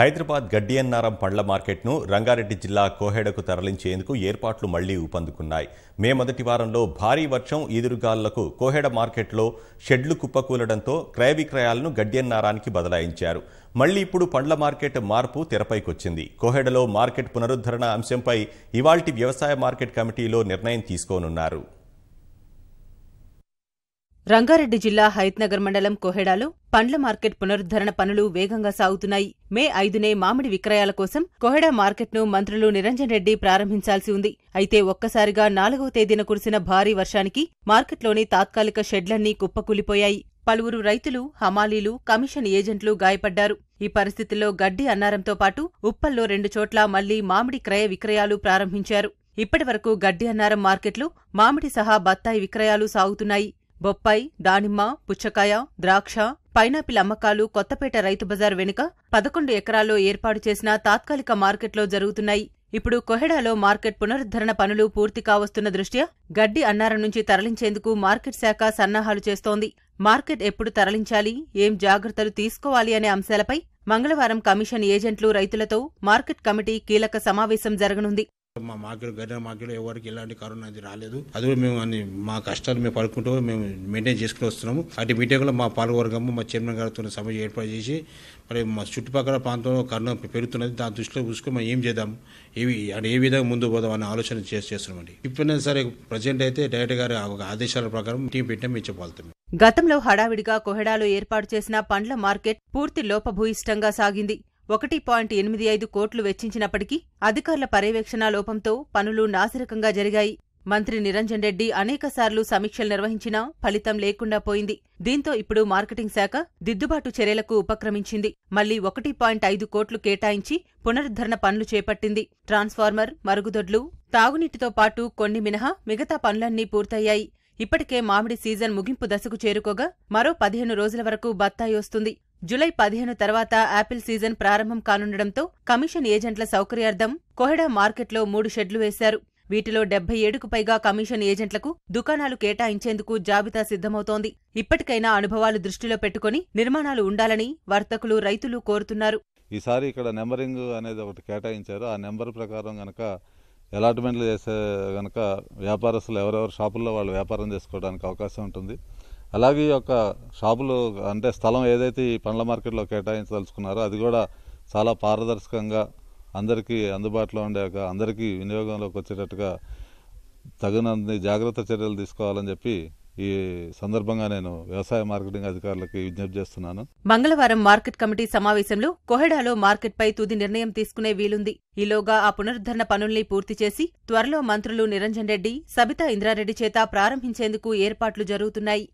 హైదరాబాద్ గడ్డియన్నారం పండ్ల మార్కెట్ను రంగారెడ్డి జిల్లా కోహెడకు తరలించేందుకు ఏర్పాట్లు మళ్లీ ఊపందుకున్నాయి మే మొదటి వారంలో భారీ వర్షం ఈదురుగాళ్లకు కోహెడ మార్కెట్లో షెడ్లు కుప్పకూలడంతో క్రయ విక్రయాలను గడ్డియన్నారానికి బదలాయించారు మళ్లీ ఇప్పుడు పండ్ల మార్కెట్ మార్పు తెరపైకొచ్చింది కోహెడలో మార్కెట్ పునరుద్ధరణ అంశంపై ఇవాల్టి వ్యవసాయ మార్కెట్ కమిటీలో నిర్ణయం తీసుకోనున్నారు రంగారెడ్డి జిల్లా హైత్నగర్ మండలం కోహెడాలో పండ్ల మార్కెట్ పునరుద్దరణ పనులు వేగంగా సాగుతున్నాయి మే ఐదునే మామిడి విక్రయాల కోసం కోహెడా మార్కెట్ను మంత్రులు నిరంజన్ రెడ్డి ప్రారంభించాల్సి ఉంది అయితే ఒక్కసారిగా నాలుగవ తేదీన కురిసిన భారీ వర్షానికి మార్కెట్లోని తాత్కాలిక షెడ్లన్నీ కుప్పకూలిపోయాయి పలువురు రైతులు హమాలీలు కమిషన్ ఏజెంట్లు గాయపడ్డారు ఈ పరిస్థితుల్లో గడ్డి అన్నారంతో పాటు ఉప్పల్లో రెండు చోట్ల మళ్లీ మామిడి క్రయ విక్రయాలు ప్రారంభించారు ఇప్పటివరకు గడ్డి అన్నారం మార్కెట్లు మామిడి సహా బత్తాయి విక్రయాలు సాగుతున్నాయి బొప్పాయి దానిమ్మ పుచ్చకాయ ద్రాక్ష పైనాపిల్ అమ్మకాలు కొత్తపేట రైతు బజార్ వెనుక పదకొండు ఎకరాల్లో ఏర్పాటు చేసిన తాత్కాలిక మార్కెట్లో జరుగుతున్నాయి ఇప్పుడు కొహెడాలో మార్కెట్ పునరుద్ధరణ పనులు పూర్తి కావస్తున్న దృష్ట్యా గడ్డి అన్నారం నుంచి తరలించేందుకు మార్కెట్ శాఖ సన్నాహాలు చేస్తోంది మార్కెట్ ఎప్పుడు తరలించాలి ఏం జాగ్రత్తలు తీసుకోవాలి అనే అంశాలపై మంగళవారం కమిషన్ ఏజెంట్లు రైతులతో మార్కెట్ కమిటీ కీలక సమావేశం జరగనుంది మా మాకులు గడ్డ మాకులు ఎవరికి ఎలాంటి కరోనా అది రాలేదు అది కూడా మేము అన్ని మా కష్టాలు మేము పడుకుంటూ మేము మెయింటైన్ చేసుకుని వస్తున్నాము అటు మీటింగ్లో మా పాల్గొరగము మా చైర్మన్ గారితో సమాజం ఏర్పాటు చేసి మరి మా చుట్టుపక్కల ప్రాంతంలో కరోనా పెరుగుతున్నది దాని దృష్టిలో చూసుకుని మనం ఏం చేద్దాం ఏవి అంటే ఏ విధంగా ముందు పోదాం అనే ఆలోచన చేసి చేస్తున్నామండి ఇప్పుడు సరే ప్రజెంట్ అయితే డైరెక్ట్ గారి ఆదేశాల ప్రకారం టీం పెట్టాం మేము చెప్పగలుగుతాం గతంలో హడావిడిగా కొహెడాలో ఏర్పాటు చేసిన పండ్ల మార్కెట్ పూర్తి లోపభూయిష్టంగా సాగింది ఒకటి పాయింట్ ఎనిమిది ఐదు కోట్లు వెచ్చించినప్పటికీ అధికారుల పర్యవేక్షణ లోపంతో పనులు నాసిరకంగా జరిగాయి మంత్రి నిరంజన్ రెడ్డి అనేకసార్లు సమీక్షలు నిర్వహించినా ఫలితం లేకుండా పోయింది దీంతో ఇప్పుడు మార్కెటింగ్ శాఖ దిద్దుబాటు చర్యలకు ఉపక్రమించింది మళ్లీ ఒకటి పాయింట్ ఐదు కోట్లు కేటాయించి పునరుద్ధరణ పనులు చేపట్టింది ట్రాన్స్ఫార్మర్ మరుగుదొడ్లు తాగునీటితో పాటు కొన్ని మినహా మిగతా పనులన్నీ పూర్తయ్యాయి ఇప్పటికే మామిడి సీజన్ ముగింపు దశకు చేరుకోగా మరో పదిహేను రోజుల వరకు బత్తాయి వస్తుంది జులై పదిహేను తర్వాత యాపిల్ సీజన్ ప్రారంభం కానుండడంతో కమిషన్ ఏజెంట్ల సౌకర్యార్థం కొహెడా మార్కెట్లో మూడు షెడ్లు వేశారు వీటిలో డెబ్బై ఏడుకు పైగా కమిషన్ ఏజెంట్లకు దుకాణాలు కేటాయించేందుకు జాబితా సిద్ధమవుతోంది ఇప్పటికైనా అనుభవాలు దృష్టిలో పెట్టుకుని నిర్మాణాలు ఉండాలని వర్తకులు రైతులు కోరుతున్నారు ఈసారి ఇక్కడ నెంబరింగ్ అనేది ఒకటి కేటాయించారు ఆ నెంబర్ ప్రకారం గనక అలాట్మెంట్లు చేసే గనక వ్యాపారస్తులు ఎవరెవరు షాపుల్లో వాళ్ళు వ్యాపారం చేసుకోవడానికి అవకాశం ఉంటుంది అలాగే ఈ యొక్క షాపులు అంటే స్థలం ఏదైతే ఈ పండ్ల మార్కెట్లో కేటాయించదలుచుకున్నారో అది కూడా చాలా పారదర్శకంగా అందరికీ అందుబాటులో ఉండే అందరికీ వినియోగంలోకి వచ్చేటట్టుగా తగినంత జాగ్రత్త చర్యలు తీసుకోవాలని చెప్పి ఈ సందర్భంగా నేను వ్యవసాయ మార్కెటింగ్ అధికారులకి విజ్ఞప్తి చేస్తున్నాను మంగళవారం మార్కెట్ కమిటీ సమావేశంలో కొహెడాలో మార్కెట్పై తుది నిర్ణయం తీసుకునే వీలుంది ఈలోగా ఆ పునరుద్ధరణ పనుల్ని పూర్తి చేసి త్వరలో మంత్రులు నిరంజన్ రెడ్డి సబితా ఇంద్రారెడ్డి చేత ప్రారంభించేందుకు ఏర్పాట్లు జరుగుతున్నాయి